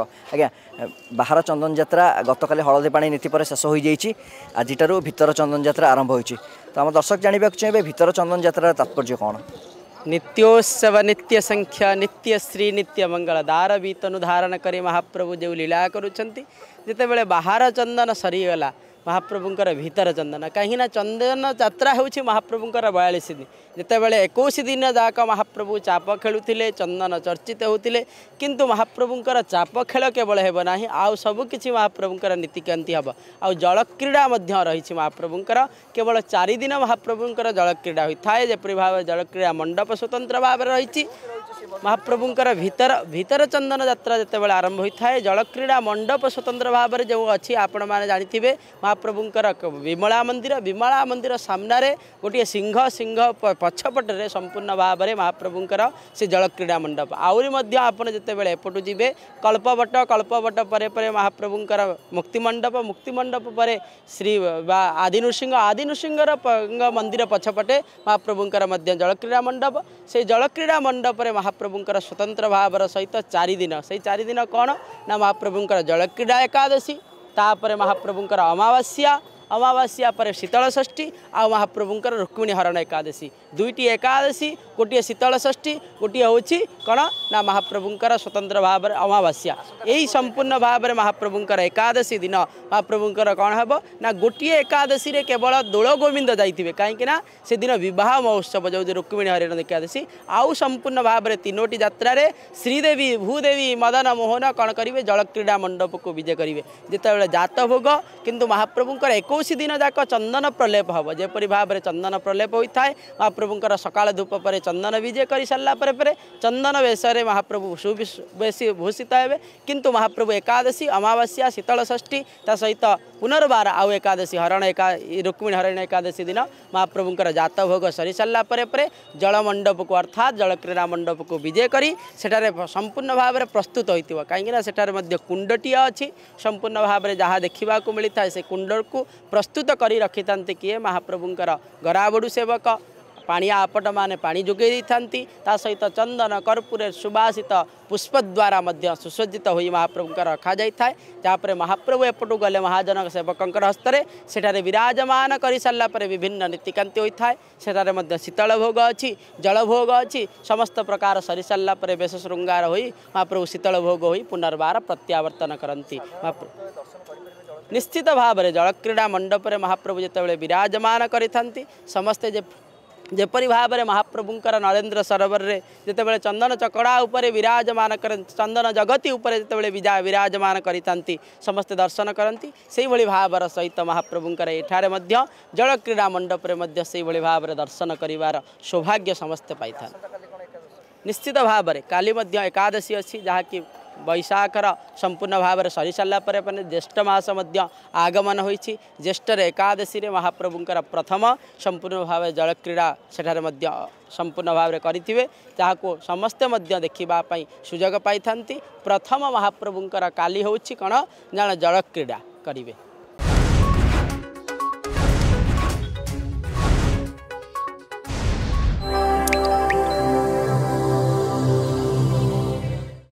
ଆଜ୍ଞା ବାହାର ଚନ୍ଦନ ଯାତ୍ରା ଗତକାଲି ହଳଦୀପାଣି ନୀତି ପରେ ଶେଷ ହୋଇଯାଇଛି ଆଜିଠାରୁ ଭିତର ଚନ୍ଦନ ଯାତ୍ରା ଆରମ୍ଭ ହୋଇଛି ତ ଆମ ଦର୍ଶକ ଜାଣିବାକୁ ଚାହିଁବେ ଭିତର ଚନ୍ଦନ ଯାତ୍ରାର ତାତ୍ପର୍ଯ୍ୟ କ'ଣ नित्योत्सव नित्य संख्या नित्य श्री नित्य मंगल दार बीतनु धारण करी महाप्रभु जो लीला करुँच जितेबले बाहर चंदन सरीगला ମହାପ୍ରଭୁଙ୍କର ଭିତର ଚନ୍ଦନ କାହିଁକିନା ଚନ୍ଦନ ଯାତ୍ରା ହେଉଛି ମହାପ୍ରଭୁଙ୍କର ବୟାଳିଶ ଦିନ ଯେତେବେଳେ ଏକୋଇଶ ଦିନ ଯାକ ମହାପ୍ରଭୁ ଚାପ ଖେଳୁଥିଲେ ଚନ୍ଦନ ଚର୍ଚ୍ଚିତ ହେଉଥିଲେ କିନ୍ତୁ ମହାପ୍ରଭୁଙ୍କର ଚାପ ଖେଳ କେବଳ ହେବ ନାହିଁ ଆଉ ସବୁକିଛି ମହାପ୍ରଭୁଙ୍କର ନୀତିକାନ୍ତି ହେବ ଆଉ ଜଳକ୍ରୀଡ଼ା ମଧ୍ୟ ରହିଛି ମହାପ୍ରଭୁଙ୍କର କେବଳ ଚାରିଦିନ ମହାପ୍ରଭୁଙ୍କର ଜଳକ୍ରୀଡ଼ା ହୋଇଥାଏ ଯେପରି ଭାବେ ଜଳକ୍ରୀଡ଼ା ମଣ୍ଡପ ସ୍ୱତନ୍ତ୍ର ଭାବରେ ରହିଛି ମହାପ୍ରଭୁଙ୍କର ଭିତର ଭିତର ଚନ୍ଦନ ଯାତ୍ରା ଯେତେବେଳେ ଆରମ୍ଭ ହୋଇଥାଏ ଜଳକ୍ରୀଡ଼ା ମଣ୍ଡପ ସ୍ୱତନ୍ତ୍ର ଭାବରେ ଯେଉଁ ଅଛି ଆପଣମାନେ ଜାଣିଥିବେ પ્રભુଙ୍କર વિમળા મંદિર વિમળા મંદિર સામેરે ગોટી સિંઘ સિંઘ પછપટરે સંપૂર્ણ ભાવરે મહાપ્રભુଙ୍କર સે જળક્રીડા મંડપ આઉરી મધ્ય આપને જે તે બેલે પોટુ જીબે કલ્પવટ કલ્પવટ પરે પરે મહાપ્રભુଙ୍କર મુક્તિ મંડપ મુક્તિ મંડપ પરે શ્રી આધીનુરસિંહ આધીનુરસિંહરંગા મંદિર પછપટે મહાપ્રભુଙ୍କર મધ્ય જળક્રીડા મંડપ સે જળક્રીડા મંડપ પરે મહાપ્રભુଙ୍କર સ્વતંત્ર ભાવર સહિત ચાર દીન સે ચાર દીન કોણ ના મહાપ્રભુଙ୍କર જળક્રીડા એકાદશી तापर महाप्रभुं अमावास्या अमावास्या पर शीतल आ महाप्रभुंर रुक्मिणी हरण एकादशी दुईट एकादशी गोटे शीतलष्ठी षष्ठी गोटे हूँ कौन ना महाप्रभुंर स्वतंत्र भाव अमावास्या यही संपूर्ण भाव में महाप्रभुंर एकादशी दिन महाप्रभुंर कौन हम ना गोटे एकादशी में केवल दोल गोविंद जाइए कहीं से दिन बहुत महोत्सव जो रुक्मिणी हरण एकादशी आउ संपूर्ण भाव में तीनोटी जित्रा श्रीदेवी भूदेवी मदन मोहन कौन करेंगे जलक्रीड़ा मंडप को विजय करेंगे जिते बेले जात भोग कि महाप्रभुं एक କୌଣସି ଦିନ ଯାକ ଚନ୍ଦନ ପ୍ରଲେପ ହେବ ଯେପରି ଭାବରେ ଚନ୍ଦନ ପ୍ରଲେପ ହୋଇଥାଏ ମହାପ୍ରଭୁଙ୍କର ସକାଳ ଧୂପ ପରେ ଚନ୍ଦନ ବିଜେ କରିସାରିଲା ପରେ ପରେ ଚନ୍ଦନ ବେଶରେ ମହାପ୍ରଭୁ ସୁବେଶୀ ଭୂଷିତ ହେବେ କିନ୍ତୁ ମହାପ୍ରଭୁ ଏକାଦଶୀ ଅମାବାସ୍ୟା ଶୀତଳ ଷଷ୍ଠୀ ତା ସହିତ ପୁନର୍ବାର ଆଉ ଏକାଦଶୀ ହରଣ ଏକା ରୁକ୍ମିଣୀ ହରଣ ଏକାଦଶୀ ଦିନ ମହାପ୍ରଭୁଙ୍କର ଜାତଭୋଗ ସରିସାରିଲା ପରେ ପରେ ଜଳମଣ୍ଡପକୁ ଅର୍ଥାତ୍ ଜଳକ୍ରୀଡ଼ା ମଣ୍ଡପକୁ ବିଜେ କରି ସେଠାରେ ସମ୍ପୂର୍ଣ୍ଣ ଭାବରେ ପ୍ରସ୍ତୁତ ହୋଇଥିବ କାହିଁକିନା ସେଠାରେ ମଧ୍ୟ କୁଣ୍ଡଟିଏ ଅଛି ସମ୍ପୂର୍ଣ୍ଣ ଭାବରେ ଯାହା ଦେଖିବାକୁ ମିଳିଥାଏ ସେ କୁଣ୍ଡକୁ ପ୍ରସ୍ତୁତ କରି ରଖିଥାନ୍ତି କିଏ ମହାପ୍ରଭୁଙ୍କର ଗରାବଡ଼ୁ ସେବକ ପାଣିଆ ଆପଟମାନେ ପାଣି ଯୋଗାଇ ଦେଇଥାନ୍ତି ତା ସହିତ ଚନ୍ଦନ କର୍ପୂରେ ସୁବାସିତ ପୁଷ୍ପ ଦ୍ୱାରା ମଧ୍ୟ ସୁସଜ୍ଜିତ ହୋଇ ମହାପ୍ରଭୁଙ୍କର ରଖାଯାଇଥାଏ ଯାହାପରେ ମହାପ୍ରଭୁ ଏପଟୁ ଗଲେ ମହାଜନ ସେବକଙ୍କର ହସ୍ତରେ ସେଠାରେ ବିରାଜମାନ କରିସାରିଲା ପରେ ବିଭିନ୍ନ ନୀତିକାନ୍ତି ହୋଇଥାଏ ସେଠାରେ ମଧ୍ୟ ଶୀତଳ ଭୋଗ ଅଛି ଜଳଭୋଗ ଅଛି ସମସ୍ତ ପ୍ରକାର ସରିସାରିଲା ପରେ ବେଶ ଶୃଙ୍ଗାର ହୋଇ ମହାପ୍ରଭୁ ଶୀତଳ ଭୋଗ ହୋଇ ପୁନର୍ବାର ପ୍ରତ୍ୟାବର୍ତ୍ତନ କରନ୍ତି ମହାପ୍ରଭୁ ନିଶ୍ଚିତ ଭାବରେ ଜଳକ୍ରୀଡ଼ା ମଣ୍ଡପରେ ମହାପ୍ରଭୁ ଯେତେବେଳେ ବିରାଜମାନ କରିଥାନ୍ତି ସମସ୍ତେ ଯେ ଯେପରି ଭାବରେ ମହାପ୍ରଭୁଙ୍କର ନରେନ୍ଦ୍ର ସରୋବରରେ ଯେତେବେଳେ ଚନ୍ଦନ ଚକଡ଼ା ଉପରେ ବିରାଜମାନ କରି ଚନ୍ଦନ ଜଗତୀ ଉପରେ ଯେତେବେଳେ ବିଜା ବିରାଜମାନ କରିଥାନ୍ତି ସମସ୍ତେ ଦର୍ଶନ କରନ୍ତି ସେହିଭଳି ଭାବର ସହିତ ମହାପ୍ରଭୁଙ୍କର ଏଠାରେ ମଧ୍ୟ ଜଳକ୍ରୀଡ଼ା ମଣ୍ଡପରେ ମଧ୍ୟ ସେହିଭଳି ଭାବରେ ଦର୍ଶନ କରିବାର ସୌଭାଗ୍ୟ ସମସ୍ତେ ପାଇଥାନ୍ତି ନିଶ୍ଚିତ ଭାବରେ କାଲି ମଧ୍ୟ ଏକାଦଶୀ ଅଛି ଯାହାକି ବୈଶାଖର ସମ୍ପୂର୍ଣ୍ଣ ଭାବରେ ସରିସାରିଲା ପରେ ମାନେ ଜ୍ୟେଷ୍ଠ ମାସ ମଧ୍ୟ ଆଗମନ ହୋଇଛି ଜ୍ୟେଷ୍ଠରେ ଏକାଦଶୀରେ ମହାପ୍ରଭୁଙ୍କର ପ୍ରଥମ ସମ୍ପୂର୍ଣ୍ଣ ଭାବେ ଜଳକ୍ରୀଡ଼ା ସେଠାରେ ମଧ୍ୟ ସମ୍ପୂର୍ଣ୍ଣ ଭାବରେ କରିଥିବେ ଯାହାକୁ ସମସ୍ତେ ମଧ୍ୟ ଦେଖିବା ପାଇଁ ସୁଯୋଗ ପାଇଥାନ୍ତି ପ୍ରଥମ ମହାପ୍ରଭୁଙ୍କର କାଲି ହେଉଛି କ'ଣ ଜଣେ ଜଳକ୍ରୀଡ଼ା କରିବେ